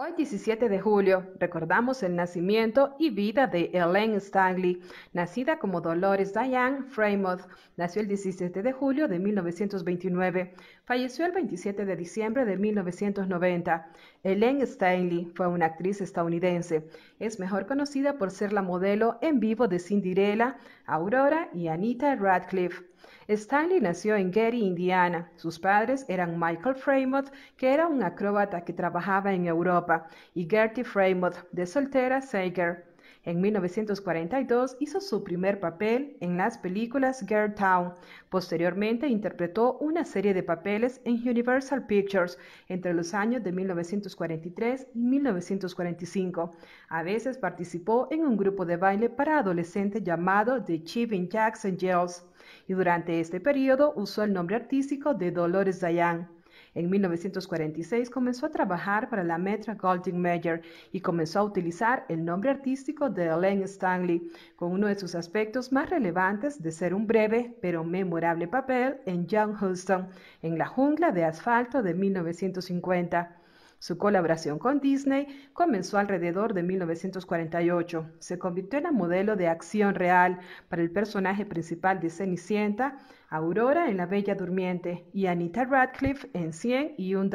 Hoy 17 de julio recordamos el nacimiento y vida de Elaine Stanley, nacida como Dolores Diane Framoth. Nació el 17 de julio de 1929, falleció el 27 de diciembre de 1990. Elaine Stanley fue una actriz estadounidense. Es mejor conocida por ser la modelo en vivo de Cinderella, Aurora y Anita Radcliffe. Stanley nació en Gary, Indiana. Sus padres eran Michael Fremont, que era un acróbata que trabajaba en Europa, y Gertie Fremont, de soltera Sager. En 1942 hizo su primer papel en las películas Girl Town. Posteriormente interpretó una serie de papeles en Universal Pictures entre los años de 1943 y 1945. A veces participó en un grupo de baile para adolescentes llamado The Chivin Jackson Girls y durante este periodo usó el nombre artístico de Dolores Dayan. En 1946 comenzó a trabajar para la Metra Golding Mayer y comenzó a utilizar el nombre artístico de Elaine Stanley, con uno de sus aspectos más relevantes de ser un breve pero memorable papel en John Huston, en La jungla de asfalto de 1950. Su colaboración con Disney comenzó alrededor de 1948. Se convirtió en la modelo de acción real para el personaje principal de Cenicienta, Aurora en La Bella Durmiente y Anita Radcliffe en Cien y un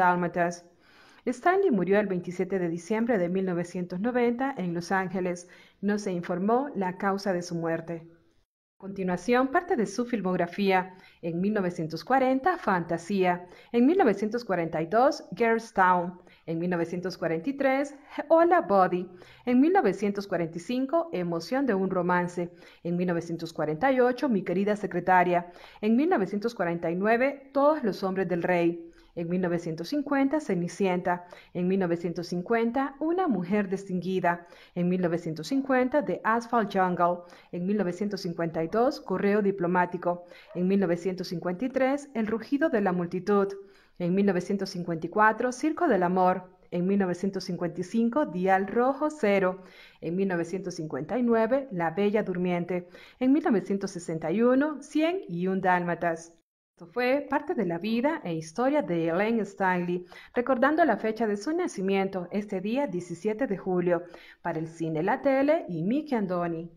Stanley murió el 27 de diciembre de 1990 en Los Ángeles. No se informó la causa de su muerte continuación parte de su filmografía. En 1940, Fantasía. En 1942, Girls Town. En 1943, Hola Body. En 1945, Emoción de un romance. En 1948, Mi querida secretaria. En 1949, Todos los hombres del rey. En 1950, Cenicienta. En 1950, Una mujer distinguida. En 1950, The Asphalt Jungle. En 1952, Correo diplomático. En 1953, El rugido de la multitud. En 1954, Circo del Amor. En 1955, Dial Rojo Cero. En 1959, La Bella Durmiente. En 1961, Cien y un Dálmatas. Esto fue parte de la vida e historia de Elaine Stanley, recordando la fecha de su nacimiento, este día 17 de julio, para el cine, la tele y Mickey Andoni.